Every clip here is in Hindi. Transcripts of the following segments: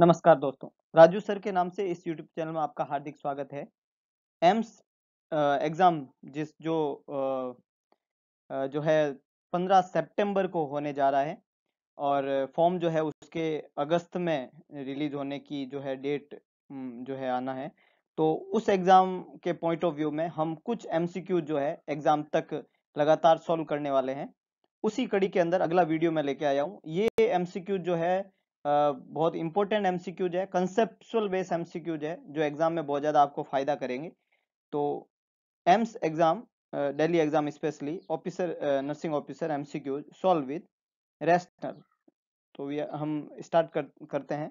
नमस्कार दोस्तों राजू सर के नाम से इस यूट्यूब चैनल में आपका हार्दिक स्वागत है एम्स एग्ज़ाम जिस जो आ, जो है 15 सितंबर को होने जा रहा है और फॉर्म जो है उसके अगस्त में रिलीज होने की जो है डेट जो है आना है तो उस एग्ज़ाम के पॉइंट ऑफ व्यू में हम कुछ एमसीक्यू जो है एग्ज़ाम तक लगातार सॉल्व करने वाले हैं उसी कड़ी के अंदर अगला वीडियो में लेके आया हूँ ये एम जो है बहुत इंपॉर्टेंट एमसीक्यूज है कंसेप्चुअल बेस एमसीक्यूज है जो एग्जाम में बहुत ज़्यादा आपको फायदा करेंगे तो AIIMS exam daily exam specially officer nursing officer MCQs solve with rationale तो ये हम स्टार्ट कर, करते हैं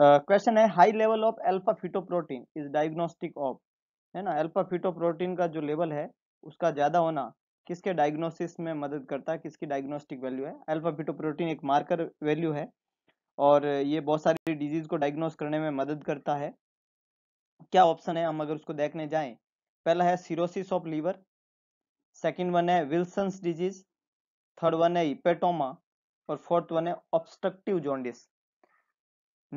क्वेश्चन uh, है high level of alpha fetoprotein is diagnostic of है ना एल्फा फिटोप्रोटीन का जो लेवल है उसका ज़्यादा होना किसके डायग्नोसिस में मदद करता है किसकी डायग्नोस्टिक वैल्यू है अल्फा एक मार्कर वैल्यू है और ये बहुत सारी डिजीज को डायग्नोस करने में मदद करता है क्या ऑप्शन है हम अगर उसको देखने जाएं पहला है cirrhosis of liver second one है विल्सन्स डिजीज थर्ड वन है इपेटोमा और फोर्थ वन है obstructive jaundice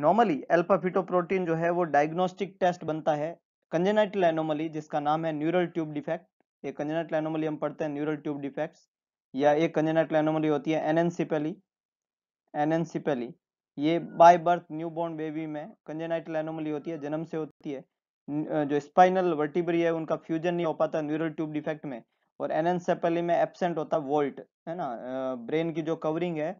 normally alpha fetoprotein fetoprotein जो है वो डायग्नोस्टिक टेस्ट बनता है कंजेनाइटल एनोमली जिसका नाम है न्यूरल ट्यूब डिफेक्ट एक कंजेनाइटल एनोमली हम पढ़ते हैं न्यूरल ट्यूब डिफेक्ट्स या एक कंजेनाइटल एनोमली होती है एनएनसिपेली एनएनसिपेली e, e। ये by birth new born baby में कंजेनाइटल एनोमली होती है जन्म से होती है जो स्पाइनल वर्टिब्री है उनका फ्यूजन नहीं हो पाता न्यूरल ट्यूब डिफेक्ट में और एनएनसेपेली e में एबसेंट होता वोल्ट है ना ब्रेन की जो कवरिंग है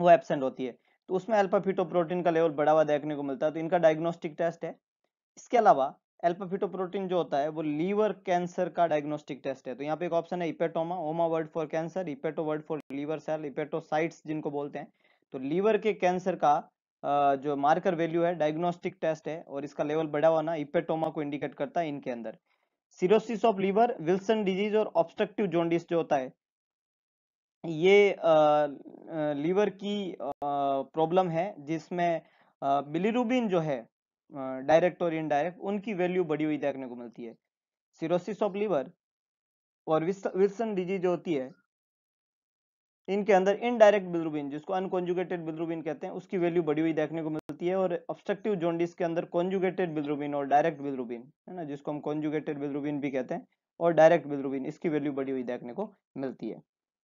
वो एबसेंट होती है तो उसमें अल्फा फीटो प्रोटीन का लेवल बढ़ावा देखने को मिलता है तो इनका डायग्नोस्टिक टेस्ट है इसके अलावा एल्पा जो होता है वो लीवर कैंसर का डायग्नोस्टिक टेस्ट है तो यहाँ पे एक ऑप्शन है hepatoma oma word for cancer hepato word for liver cell hepatocytes जिनको बोलते हैं तो लीवर के कैंसर का जो मार्कर वैल्यू है डायग्नोस्टिक टेस्ट है और इसका लेवल बढ़ा होना ना इपेटोमा को इंडिकेट करता है इनके अंदर cirrhosis of liver Wilson disease और ऑब्स्ट्रक्टिव जोंडिस जो होता है ये लीवर की प्रॉब्लम है जिसमें बिलीरुबिन जो है डायरेक्ट और इनडायरेक्ट उनकी वैल्यू बढ़ी हुई देखने को मिलती है सिरोसिस ऑफ लीवर और विल्सन डिजीज होती है इनके अंदर इनडायरेक्ट बिलरूबिन जिसको अनकॉन्जुगेटेड बिलरूबिन कहते हैं उसकी वैल्यू बढ़ी हुई देखने को मिलती है और ऑब्स्ट्रक्टिव जॉन्डिस के अंदर कॉन्जुगेटेड बिलरूबिन और डायरेक्ट बिलरूबिन है ना जिसको हम कॉन्जुगेटेड बिलरूबिन भी कहते हैं और डायरेक्ट बिलरूबिन इसकी वैल्यू बढ़ी हुई देखने को मिलती है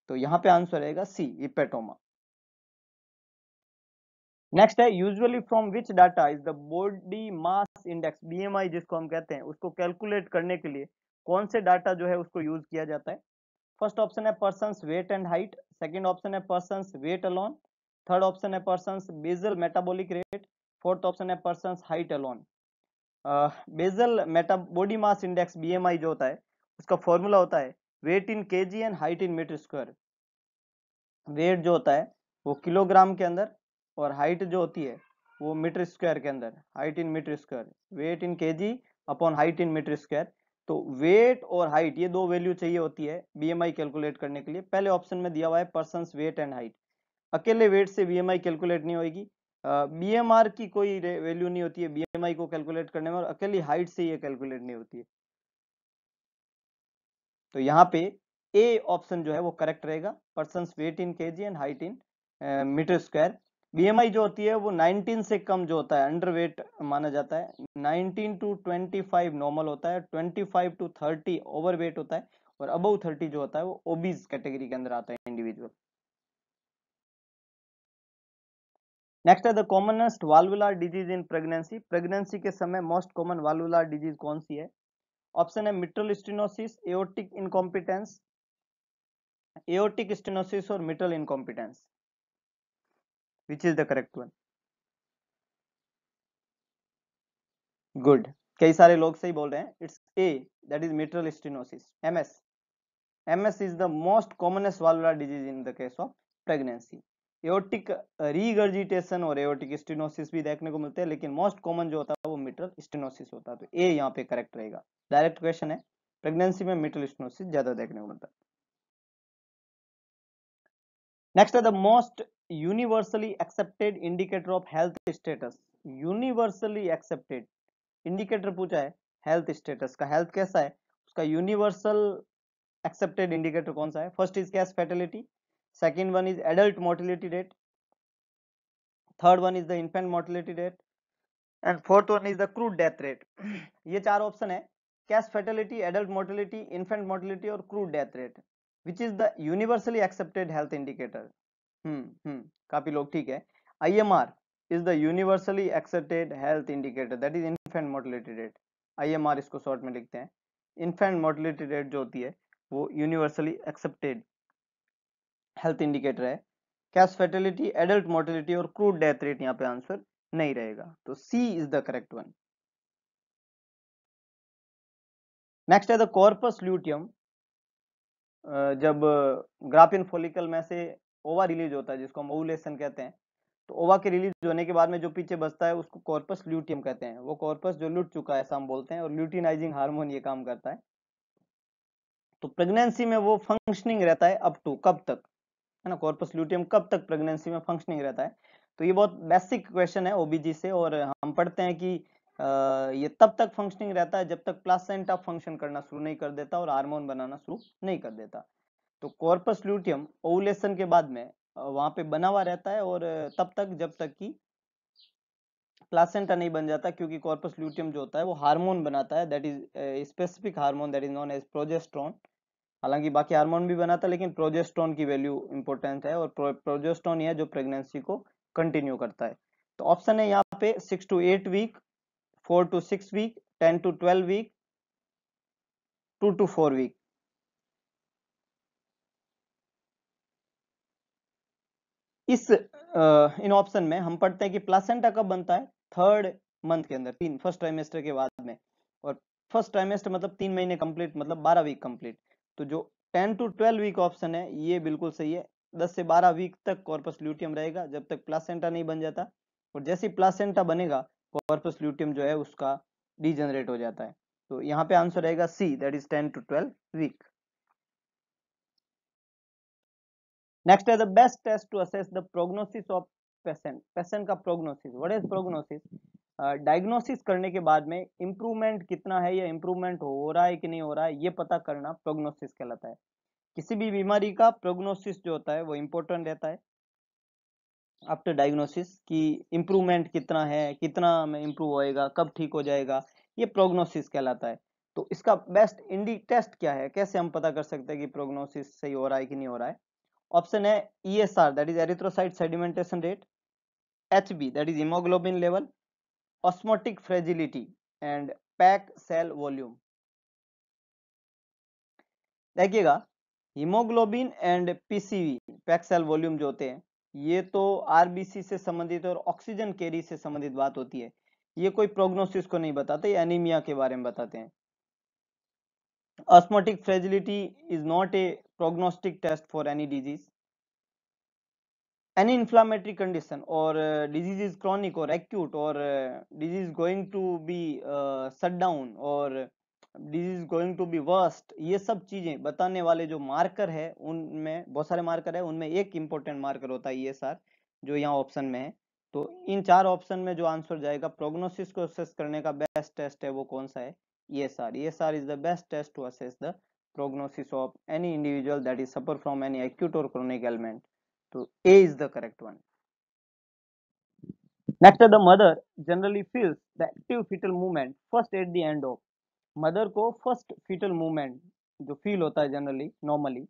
तो यहाँ पे आंसर रहेगा सी इपेटोमा नेक्स्ट है usually from which data is the body mass index BMI जिसको हम कहते हैं उसको कैलकुलेट करने के लिए कौन से डाटा जो है उसको यूज किया जाता है फर्स्ट ऑप्शन है person weight and height second option है person weight alone third option है person basal metabolic rate fourth option है person height alone basal meta body mass index B जो होता है उसका फॉर्मूला होता है weight in K and height in meter square weight जो होता है वो किलोग्राम के अंदर और हाइट जो होती है वो मीटर स्क्वायर के अंदर height in meter square weight in K G upon height in meter square तो वेट और हाइट ये दो वैल्यू चाहिए होती है बीएमआई कैलकुलेट करने के लिए पहले ऑप्शन में दिया हुआ है पर्सन वेट एंड हाइट अकेले वेट से बीएमआई कैलकुलेट नहीं होगी बीएमआर की कोई वैल्यू नहीं होती है बीएमआई को कैलकुलेट करने में और अकेली हाइट से ये कैलकुलेट नहीं होती है तो यहाँ पे ए ऑप्शन जो है वो करेक्ट रहेगा person weight in K and height in meter square BMI जो होती है वो 19 से कम जो होता है अंडरवेट माना जाता है 19 टू 25 नॉर्मल होता है 25 टू 30 ओवरवेट होता है और अब 30 जो होता है वो ओबीज कैटेगरी के अंदर आता है इंडिविजुअल नेक्स्ट है the commonest valvular disease in pregnancy pregnancy के समय मोस्ट कॉमन वाल्वुलर डिजीज कौन सी है ऑप्शन है mitral stenosis aortic incompetence aortic stenosis और mitral incompetence which is the correct one good कई सारे लोग सही बोल रहे हैं it's A that is mitral stenosis MS MS is the most commonest valvular disease in the case of pregnancy aortic regurgitation और एओटिक स्टिनोसिस भी देखने को मिलते हैं लेकिन मोस्ट कॉमन जो होता है वो मिट्रल स्टेनोसिस होता है तो ए यहाँ पे करेक्ट रहेगा डायरेक्ट क्वेश्चन है प्रेगनेंसी में मिट्रल स्टेनोसिस ज्यादा देखने को मिलता है next the most universally accepted indicator of health status universally accepted indicator पूछा है health status का health कैसा है उसका universal accepted indicator कौन सा है first is gas fatality second one is adult mortality rate third one is the infant mortality rate and fourth one is the crude death rate ये चार option है case fatality adult mortality infant mortality और crude death rate which is the universally accepted health indicator काफी लोग ठीक है I M R is the universally accepted health indicator that is infant mortality rate I M R इसको शॉर्ट में लिखते हैं इन्फेंट मोर्टिलिटी रेट जो होती है वो यूनिवर्सली एक्सेप्टेड हेल्थ इंडिकेटर है कैश फर्टिलिटी एडल्ट मोर्टिलिटी और क्रूड डेथ रेट यहाँ पे आंसर नहीं रहेगा तो C is the correct one next है द कॉर्पस ल्यूटियम जब ग्राफिन फोलिकल में से ओवा रिलीज होता है जिसको हम ओवुलेशन कहते हैं तो ओवा के रिलीज होने के बाद में जो पीछे बचता है उसको कॉर्पस ल्यूटियम कहते हैं वो कॉर्पस जो लुट चुका है ऐसा हम बोलते हैं और ल्यूटिनाइजिंग हार्मोन ये काम करता है तो प्रेगनेंसी में वो फंक्शनिंग रहता है अप टू कब तक है ना कॉर्पस ल्यूटियम कब तक प्रेगनेंसी में फंक्शनिंग रहता है तो ये बहुत बेसिक क्वेश्चन है ओबीजी से और हम पढ़ते हैं कि ये तब तक फंक्शनिंग रहता है जब तक प्लासेंटा फंक्शन करना शुरू नहीं कर देता और हार्मोन बनाना शुरू नहीं कर देता तो कॉर्पस ल्यूटियम ओवलेशन के बाद में वहां पे बना हुआ रहता है और तब तक जब तक कि प्लासेंटा नहीं बन जाता क्योंकि कॉर्पस ल्यूटियम जो होता है वो हार्मोन बनाता है that is specific hormone that is known as progesterone हालांकि बाकी हार्मोन भी बनाता है लेकिन प्रोजेस्ट्रॉन की वैल्यू इंपॉर्टेंट है और प्रोजेस्ट्रॉन है जो प्रेगनेंसी को कंटिन्यू करता है तो ऑप्शन है यहाँ पे six to eight week four to six week ten to twelve week two to four week इस इन ऑप्शन में हम पढ़ते हैं कि प्लासेंटा कब बनता है थर्ड मंथ के अंदर तीन फर्स्ट ट्राइमेस्टर के बाद में और फर्स्ट ट्राइमेस्टर मतलब तीन महीने कंप्लीट मतलब बारह वीक कंप्लीट तो जो ten to twelve week option है ये बिल्कुल सही है दस से बारह वीक तक कॉर्पस ल्यूटियम रहेगा जब तक प्लासेंटा नहीं बन जाता और जैसे प्लासेंटा बनेगा कॉर्पस ल्यूटियम जो है उसका डिजनरेट हो जाता है तो यहाँ पे आंसर रहेगा C that is ten to twelve week next है the best test to assess the prognosis of patient patient का prognosis what is prognosis diagnosis करने के बाद में इम्प्रूवमेंट कितना है या इम्प्रूवमेंट हो रहा है कि नहीं हो रहा है ये पता करना प्रोग्नोसिस कहलाता है किसी भी बीमारी का प्रोग्नोसिस जो होता है वो इम्पोर्टेंट रहता है आफ्टर डायग्नोसिस कि इम्प्रूवमेंट कितना है कितना में इम्प्रूव होएगा कब ठीक हो जाएगा ये प्रोग्नोसिस कहलाता है तो इसका बेस्ट इंडी टेस्ट क्या है कैसे हम पता कर सकते हैं कि प्रोग्नोसिस सही हो रहा है कि नहीं हो रहा है ऑप्शन है E S R that is erythrocyte sedimentation rate H B that is haemoglobin level osmotic fragility and pack cell volume देखिएगा haemoglobin and PCV pack cell volume जो होते हैं ये तो आरबीसी से संबंधित और ऑक्सीजन केरी से संबंधित बात होती है ये कोई प्रोग्नोसिस को नहीं बताते एनीमिया के बारे में बताते हैं osmotic fragility is not a prognostic test for any disease any inflammatory condition और डिजीज इज क्रॉनिक और एक्यूट और disease going to be set down और is going to be worst ये सब चीजें बताने वाले जो मार्कर है उनमें बहुत सारे मार्कर है उनमें एक इंपॉर्टेंट मार्कर होता है ये एस आर जो यहाँ ऑप्शन में है तो इन चार ऑप्शन में जो आंसर जाएगा प्रोग्नोसिस को असेस करने का बेस्ट टेस्ट है वो कौन सा है ये S R E is the best test to assess the prognosis of any individual that is suffer from any acute और क्रोनिक एलिमेंट तो A is the correct one next the mother generally feels the active fetal movement first at the end of mother को फर्स्ट फीटल मूवमेंट जो फील होता है जनरली नॉर्मली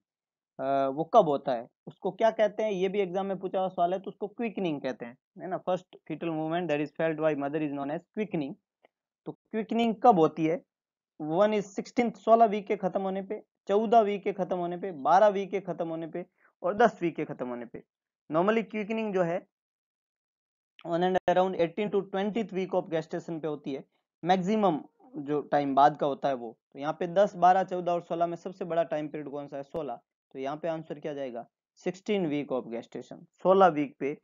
वो कब होता है उसको क्या कहते हैं ये भी एग्जाम में पूछा हुआ सवाल है तो उसको क्विकनिंग कहते हैं है ना first fetal movement that is felt by mother is known as quickening तो क्विकनिंग कब होती है वन इज सिक्सटीन सोलह वीक के खत्म होने पे चौदह वीक के खत्म होने पे बारह वीक के खत्म होने पे और दस वीक के खत्म होने पे नॉर्मली क्विकनिंग जो है on and around eighteen to twenty week of gestation पे होती है मैक्सिमम जो टाइम बाद का होता है वो तो यहाँ पे दस बारह चौदह और सोलह में सबसे बड़ा टाइम पीरियड कौन सा है सोलह तो यहाँ पे आंसर क्या जाएगा सिक्सटीन वीक ऑफ गैस्ट्रेशन सोलह वीक पे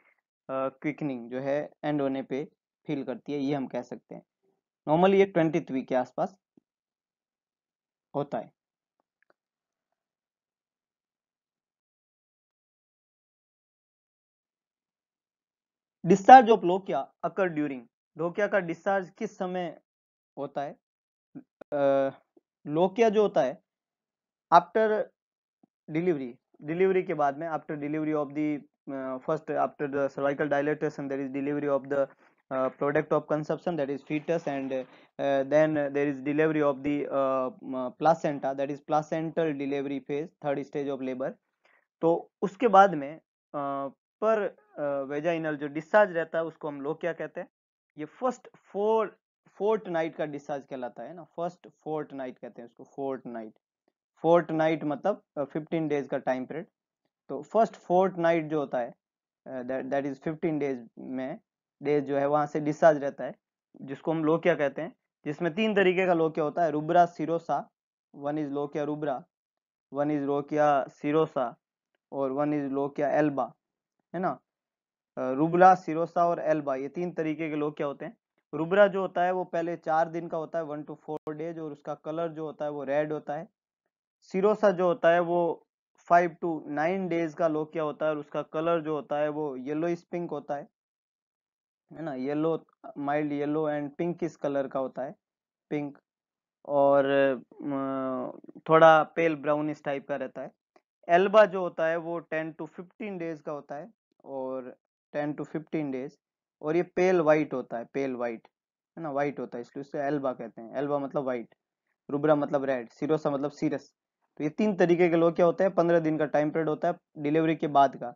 क्विकनिंग जो है एंड होने पे फील करती है ये हम कह सकते हैं नॉर्मली ये ट्वेंटी वीक के आसपास होता है discharge of lochia occur during lochia का डिस्चार्ज किस समय होता है लोकिया जो होता है आफ्टर डिलीवरी डिलीवरी के बाद में after delivery of the first after cervical dilatation that is delivery of the product of conception that is fetus and then there is delivery of the placenta that is placental delivery phase third stage of labour तो उसके बाद में पर वेजाइनल जो डिस्चार्ज रहता है उसको हम लोग क्या कहते हैं ये फर्स्ट फोर फोर्ट नाइट का डिस्चार्ज कहलाता है ना फर्स्ट फोर्ट नाइट कहते हैं उसको फोर्ट नाइट फोर्ट नाइट मतलब फिफ्टीन डेज का टाइम पीरियड तो फर्स्ट फोर्ट नाइट जो होता है दैट इज फिफ्टीन डेज में डेज जो है वहाँ से डिस्चार्ज रहता है जिसको हम लोकिया कहते हैं जिसमें तीन तरीके का लोकिया होता है rubra serosa one is lochia rubra one is lochia serosa और वन इज लोकिया एल्बा है ना रुबला सिरोसा और एल्बा ये तीन तरीके के लोकिया होते हैं रुबरा जो होता है वो पहले चार दिन का होता है वन टू फोर डेज और उसका कलर जो होता है वो रेड होता है सिरोसा जो होता है वो फाइव टू नाइन डेज का लोकिया होता है और उसका कलर जो होता है वो येलो पिंक होता है है ना yellow mild yellow and pink इस कलर का होता है पिंक और थोड़ा पेल ब्राउन इस टाइप का रहता है एल्बा जो होता है वो टेन टू फिफ्टीन डेज का होता है और टेन टू फिफ्टीन डेज और ये पेल वाइट होता है पेल वाइट है ना वाइट होता है इसलिए उससे एल्बा कहते हैं एल्बा मतलब वाइट रुब्रा मतलब रेड सिरोसा मतलब सीरस तो ये तीन तरीके के लोग क्या होते हैं पंद्रह दिन का टाइम पीरियड होता है डिलीवरी के बाद का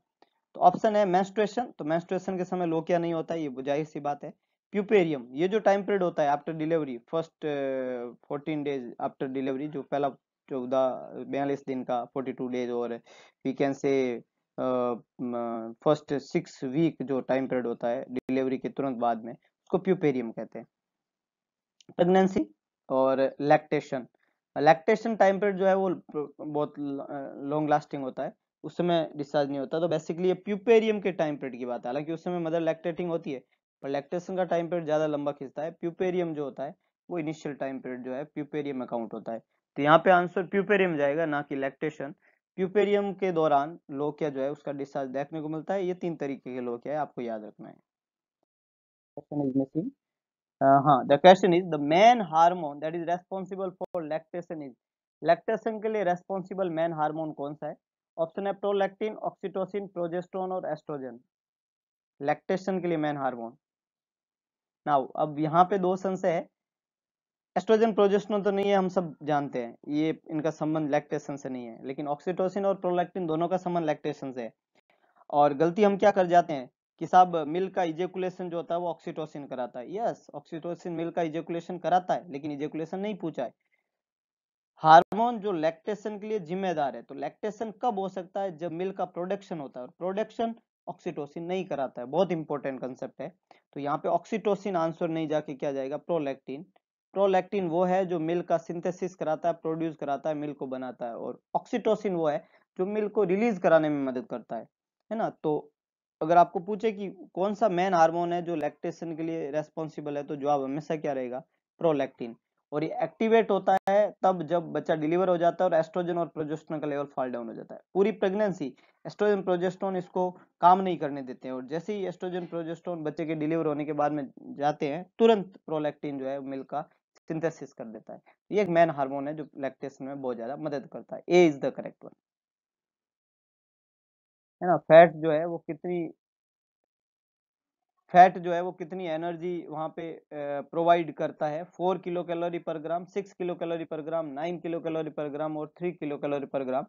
तो ऑप्शन है मेंस्ट्रुएशन तो मेंस्ट्रुएशन के समय लोग क्या नहीं होता है ये जाहिर सी बात है प्यूपेरियम ये जो टाइम पीरियड होता है after delivery first fourteen days after delivery जो पहला चौदह बयालीस दिन का फोर्टी टू डेज और we can say first six week जो टाइम पीरियड होता है डिलीवरी के तुरंत बाद में उसको प्यूपेरियम कहते हैं प्रेगनेंसी और लैक्टेशन लैक्टेशन टाइम पीरियड जो है वो बहुत लॉन्ग लास्टिंग होता है उस समय डिस्चार्ज नहीं होता तो बेसिकली ये प्यूपेरियम के टाइम पीरियड की बात है हालांकि उस समय मदर लैक्टेटिंग होती है पर लैक्टेशन का टाइम पीरियड ज़्यादा लंबा खींचता है प्यूपेरियम जो होता है वो इनिशियल टाइम पीरियड जो है प्यूपेरियम अकाउंट होता है तो यहाँ पे आंसर प्यूपेरियम जाएगा ना कि लैक्टेशन प्यूपेरियम के दौरान लोकिया जो है उसका डिस्चार्ज देखने को मिलता है ये तीन तरीके के लोकिया है आपको याद रखना है क्वेश्चन इज मिसिंग हाँ the question is the main hormone that is responsible for lactation is lactation के लिए रेस्पॉन्सिबल मेन हार्मोन कौन सा है ऑप्शन है प्रोलैक्टिन ऑक्सीटोसिन प्रोजेस्ट्रॉन और एस्ट्रोजन लैक्टेशन के लिए मेन हार्मोन नाउ अब यहाँ पे दो संशय है एस्ट्रोजन प्रोजेस्ट्रोन तो नहीं है हम सब जानते हैं ये इनका संबंध लैक्टेशन से नहीं है लेकिन ऑक्सीटोसिन और प्रोलैक्टिन दोनों का संबंध लैक्टेशन से है और गलती हम क्या कर जाते हैं कि साहब मिल्क का इजेकुलेशन जो होता है वो ऑक्सीटोसिन कराता है यस ऑक्सीटोसिन मिल्क का इजेकुलेशन कराता है लेकिन इजेकुलेशन नहीं पूछा है हार्मोन जो लैक्टेशन के लिए जिम्मेदार है तो लैक्टेशन कब हो सकता है जब मिल्क का प्रोडक्शन होता है और प्रोडक्शन ऑक्सीटोसिन नहीं कराता है बहुत इंपॉर्टेंट कंसेप्ट है तो यहाँ पे ऑक्सीटोसिन आंसर नहीं जाके क्या जाएगा प्रोलैक्टिन प्रोलैक्टिन वो है जो मिल्क का सिंथेसिस कराता है प्रोड्यूस कराता है मिल्क को बनाता है और ऑक्सीटोसिन वो है जो मिल्क को रिलीज कराने में मदद करता है है ना तो अगर आपको पूछे कि कौन सा मेन हार्मोन है जो लैक्टेशन के लिए रेस्पॉन्सिबल है तो जवाब हमेशा क्या रहेगा प्रोलैक्टिन और ये एक्टिवेट होता है तब जब बच्चा डिलीवर हो जाता है और एस्ट्रोजन और प्रोजेस्ट्रोन का लेवल फॉल डाउन हो जाता है पूरी प्रेगनेंसी एस्ट्रोजन प्रोजेस्ट्रोन इसको काम नहीं करने देते हैं और जैसे ही एस्ट्रोजन प्रोजेस्ट्रोन बच्चे के डिलीवर होने के बाद में जाते हैं तुरंत प्रोलैक्टिन जो है मिल्क का सिंथेसिस कर देता है ये एक मेन हार्मोन है जो लैक्टेशन में बहुत ज़्यादा मदद करता है A is the correct one है ना फैट जो है वो कितनी फैट जो है वो कितनी एनर्जी वहां पे प्रोवाइड करता है फोर किलो कैलोरी पर ग्राम सिक्स किलो कैलोरी पर ग्राम नाइन किलो कैलोरी पर ग्राम और थ्री किलो कैलोरी पर ग्राम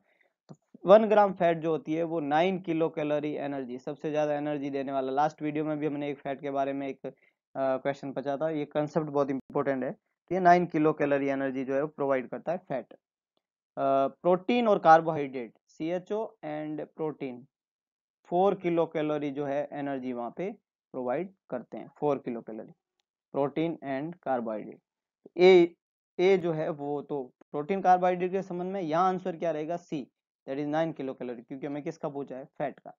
तो वन ग्राम फैट जो होती है वो नाइन किलो कैलोरी एनर्जी सबसे ज़्यादा एनर्जी देने वाला लास्ट वीडियो में भी हमने एक फैट के बारे में एक क्वेश्चन पूछा था ये कंसेप्ट बहुत इंपॉर्टेंट है कि नाइन किलो कैलोरी एनर्जी जो है वो प्रोवाइड करता है फैट प्रोटीन और carbohydrate C H O and protein four kilo calorie जो है एनर्जी वहाँ पे प्रोवाइड करते हैं four kilo calorie protein and carbohydrate uh uh जो है वो तो प्रोटीन कार्बोहाइड्रेट के संबंध में यहाँ आंसर क्या रहेगा C that is nine kilo calorie क्योंकि हमें किसका पूछा है फैट का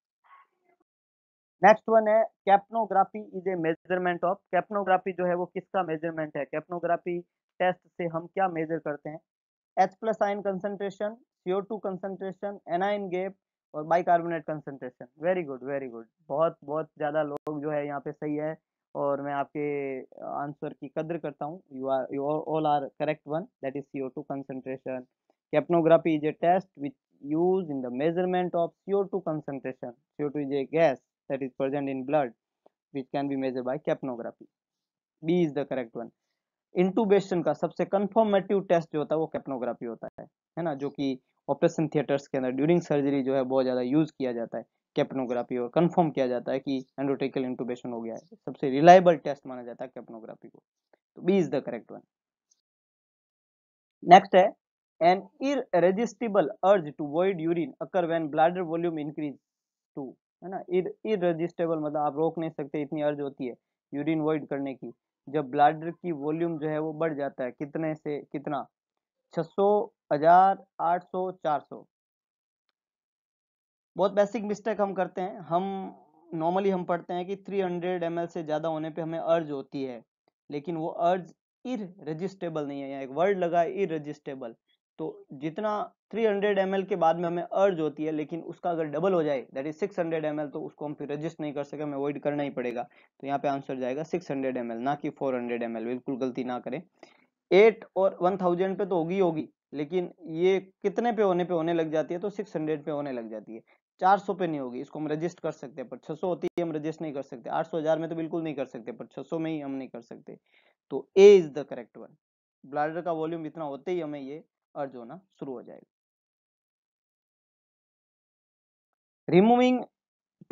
नेक्स्ट वन है capnography is a measurement of capnography जो है वो किसका मेजरमेंट है कैप्नोग्राफी टेस्ट से हम क्या मेजर करते हैं H plus ion concentration CO two concentration ion gap और bicarbonate concentration very good very good बहुत बहुत ज़्यादा लोग जो है यहाँ पे सही है और मैं आपके आंसर की कदर करता हूँ you are you all are correct one that is CO two concentration capnography is a test which use in the measurement of CO two concentration CO two is a gas that is present in blood which can be measured by capnography b is the correct one intubation का सबसे कंफर्मेटिव टेस्ट जो होता है वो कैप्नोग्राफी होता है है ना जो कि ऑपरेशन थिएटर्स के अंदर ड्यूरिंग सर्जरी जो है बहुत ज़्यादा यूज़ किया जाता है कैप्नोग्राफी और कंफर्म किया जाता है कि एंडोट्रिकल इंटूबेशन हो गया है सबसे रिलायबल टेस्ट माना जाता है कैप्नोग्राफी को तो B is the correct one next है an irresistible urge to void urine occur when bladder volume increase to है ना इजिस्टेबल मतलब आप रोक नहीं सकते इतनी अर्ज होती है यूरिन वॉइड करने की जब ब्लाडर की वॉल्यूम जो है वो बढ़ जाता है कितने से कितना छ सौ हजार आठ सौ चार सौ बहुत बेसिक मिस्टेक हम करते हैं हम नॉर्मली हम पढ़ते हैं कि 300 हंड्रेड से ज़्यादा होने पे हमें अर्ज होती है लेकिन वो अर्ज इजिस्टेबल नहीं है यहाँ एक वर्ड लगा इजिस्टेबल तो जितना 300 हंड्रेड के बाद में हमें अर्ज होती है लेकिन उसका अगर डबल हो जाए दैट इज 600 हंड्रेड तो उसको हम फिर रजिस्ट नहीं कर सके हमें अवॉइड करना ही पड़ेगा तो यहाँ पे आंसर जाएगा 600 हंड्रेड ना कि 400 हंड्रेड बिल्कुल गलती ना करें एट और 1000 पे तो होगी होगी लेकिन ये कितने पे होने पे होने लग जाती है तो 600 पे होने लग जाती है 400 पे नहीं होगी इसको हम रजिस्ट कर सकते हैं पर 600 होती है हम रजिस्ट नहीं कर सकते 800 हजार में तो बिल्कुल नहीं कर सकते पर 600 में ही हम नहीं कर सकते तो A is the correct one bladder का वॉल्यूम इतना होते ही हमें ये अर्ज होना शुरू हो जाएगा removing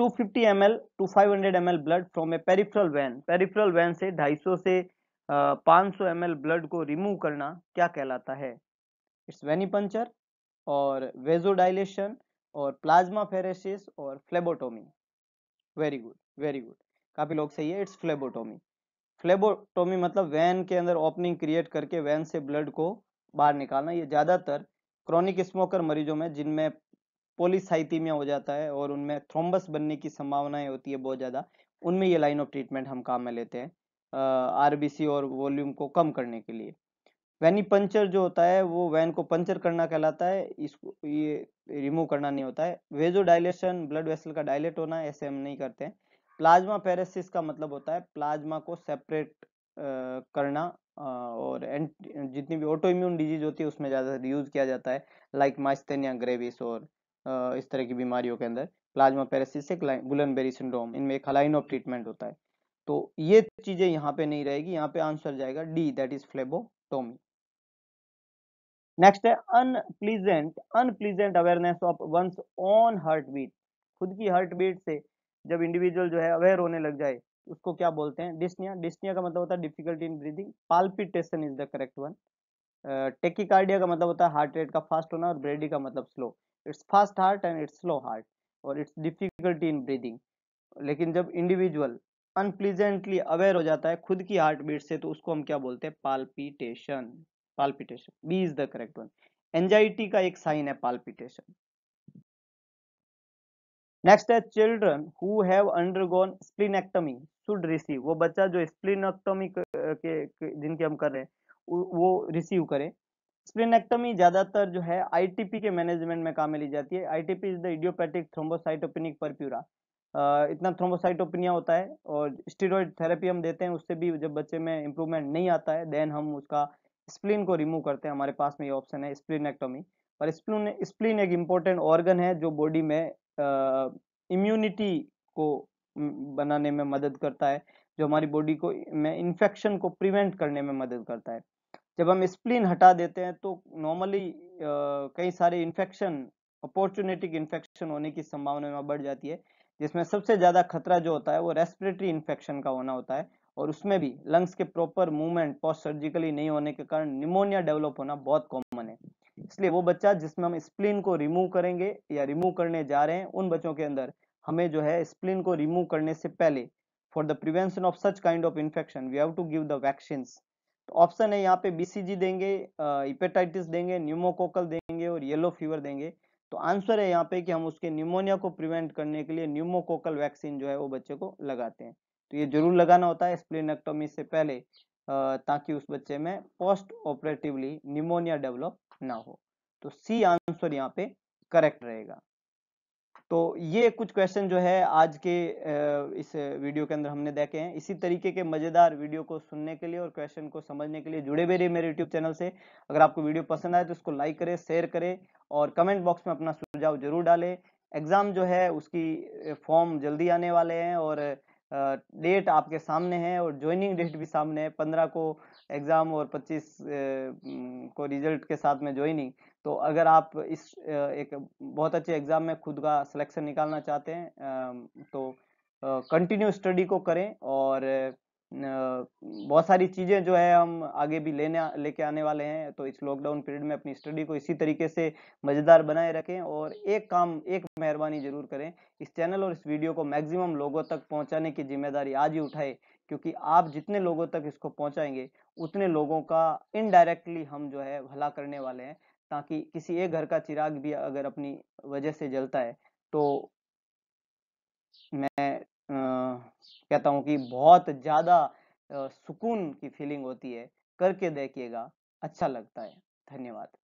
250 fifty M L to 500 ml blood from a peripheral vein peripheral vein से 250 से uh, 500 ml ब्लड को रिमूव करना क्या कहलाता है इट्स वेनी पंचर और वेजोडाइलेशन और प्लाज्मा फेरेसिस और phlebotomy very good very good काफी लोग सही है इट्स फ्लेबोटोमी फ्लेबोटोमी मतलब वैन के अंदर ओपनिंग क्रिएट करके वैन से ब्लड को बाहर निकालना ये ज़्यादातर क्रॉनिक स्मोकर मरीजों में जिनमें पोलिसाइथीमिया हो जाता है और उनमें थ्रोम्बस बनने की संभावनाएं होती है बहुत ज़्यादा उनमें ये लाइन ऑफ ट्रीटमेंट हम काम में लेते हैं आर और वॉल्यूम को कम करने के लिए वैनी पंचर जो होता है वो वैन को पंचर करना कहलाता है इसको ये रिमूव करना नहीं होता है वेजो डायलेशन ब्लड वेसल का डायलेट होना ऐसे हम नहीं करते हैं प्लाज्मा पेरेसिस का मतलब होता है प्लाज्मा को सेपरेट करना और एंट जितनी भी ऑटो इम्यून डिजीज होती है उसमें ज़्यादातर यूज़ किया जाता है लाइक माइस्थेनिया ग्रेविस और इस तरह की बीमारियों के अंदर प्लाज्मा पैरासिस से सिंड्रोम इनमें एक हलाइन ऑफ ट्रीटमेंट होता है तो ये चीज़ें यहाँ पे नहीं रहेगी यहाँ पे आंसर जाएगा D that is phlebotomy next है unpleasant unpleasant awareness of one's own heartbeat खुद की हार्ट बीट से जब इंडिविजुअल जो है अवेयर होने लग जाए उसको क्या बोलते हैं डिस्निया डिस्निया का मतलब होता है difficulty in breathing palpitation is the correct one tachycardia का मतलब होता है हार्ट रेट का फास्ट होना और ब्रेडी का मतलब slow it's fast heart and it's slow heart और इट्स डिफिकल्टी इन ब्रीदिंग लेकिन जब इंडिविजुअल अनप्लीजेंटली अवेयर हो जाता है खुद की हार्ट बीट से तो उसको हम क्या बोलते हैं palpitation palpitation B is the correct one anxiety का एक साइन है पाल्पिटेशन नेक्स्ट है children who have undergone splenectomy should receive वो बच्चा जो स्प्लिनोक्टोमी के, जिनके हम कर रहे हैं वो रिसीव करें स्प्लिनेक्टमी ज्यादातर जो है आईटीपी के मैनेजमेंट में काम में ली जाती है ITP is the idiopathic thrombocytopenic purpura इतना थ्रोम्बोसाइटोपिनिया होता है और स्टेरॉइड थेरेपी हम देते हैं उससे भी जब बच्चे में इंप्रूवमेंट नहीं आता है देन हम उसका स्प्लिन को रिमूव करते हैं हमारे पास में ये ऑप्शन है स्प्लिनेक्टोमी पर स्प्लिन स्प्लिन एक इम्पोर्टेंट ऑर्गन है जो बॉडी में इम्यूनिटी को बनाने में मदद करता है जो हमारी बॉडी को में इन्फेक्शन को प्रिवेंट करने में मदद करता है जब हम स्प्लीन हटा देते हैं तो नॉर्मली कई सारे इन्फेक्शन अपॉर्चुनेटिक इन्फेक्शन होने की संभावना में बढ़ जाती है जिसमें सबसे ज़्यादा खतरा जो होता है वो रेस्पिरेटरी इन्फेक्शन का होना होता है और उसमें भी लंग्स के प्रॉपर मूवमेंट पोस्ट सर्जिकली नहीं होने के कारण निमोनिया डेवलप होना बहुत कॉमन है इसलिए वो बच्चा जिसमें हम स्प्लीन को रिमूव करेंगे या रिमूव करने जा रहे हैं उन बच्चों के अंदर हमें जो है स्प्लिन को रिमूव करने से पहले for the prevention of such kind of infection we have to give the vaccine तो ऑप्शन है यहाँ पे बीसीजी देंगे इपेटाइटिस देंगे न्यूमोकोकल देंगे और येलो फीवर देंगे तो आंसर है यहाँ पे कि हम उसके न्यूमोनिया को प्रिवेंट करने के लिए न्यूमोकोकल वैक्सीन जो है वो बच्चे को लगाते हैं तो ये जरूर लगाना होता है स्प्लिनक्टोमी से पहले ताकि उस बच्चे में पोस्ट ऑपरेटिवली निमोनिया डेवलप ना हो तो सी आंसर यहाँ पे करेक्ट रहेगा तो ये कुछ क्वेश्चन जो है आज के इस वीडियो के अंदर हमने देखे हैं इसी तरीके के मज़ेदार वीडियो को सुनने के लिए और क्वेश्चन को समझने के लिए जुड़े हुए रहिए मेरे यूट्यूब चैनल से अगर आपको वीडियो पसंद आए तो उसको लाइक करें शेयर करें और कमेंट बॉक्स में अपना सुझाव जरूर डालें एग्ज़ाम जो है उसकी फॉर्म जल्दी आने वाले हैं और डेट आपके सामने है और ज्वाइनिंग डेट भी सामने है पंद्रह को एग्ज़ाम और पच्चीस को रिजल्ट के साथ में ज्वाइनिंग तो अगर आप इस एक बहुत अच्छे एग्ज़ाम में खुद का सिलेक्शन निकालना चाहते हैं तो कंटिन्यू स्टडी को करें और बहुत सारी चीज़ें जो है हम आगे भी लेने लेके आने वाले हैं तो इस लॉकडाउन पीरियड में अपनी स्टडी को इसी तरीके से मज़ेदार बनाए रखें और एक काम एक मेहरबानी ज़रूर करें इस चैनल और इस वीडियो को मैक्सिमम लोगों तक पहुंचाने की जिम्मेदारी आज ही उठाए क्योंकि आप जितने लोगों तक इसको पहुंचाएंगे उतने लोगों का इनडायरेक्टली हम जो है भला करने वाले हैं ताकि किसी एक घर का चिराग भी अगर अपनी वजह से जलता है तो मैं आ, कहता हूँ कि बहुत ज़्यादा सुकून की फीलिंग होती है करके देखिएगा अच्छा लगता है धन्यवाद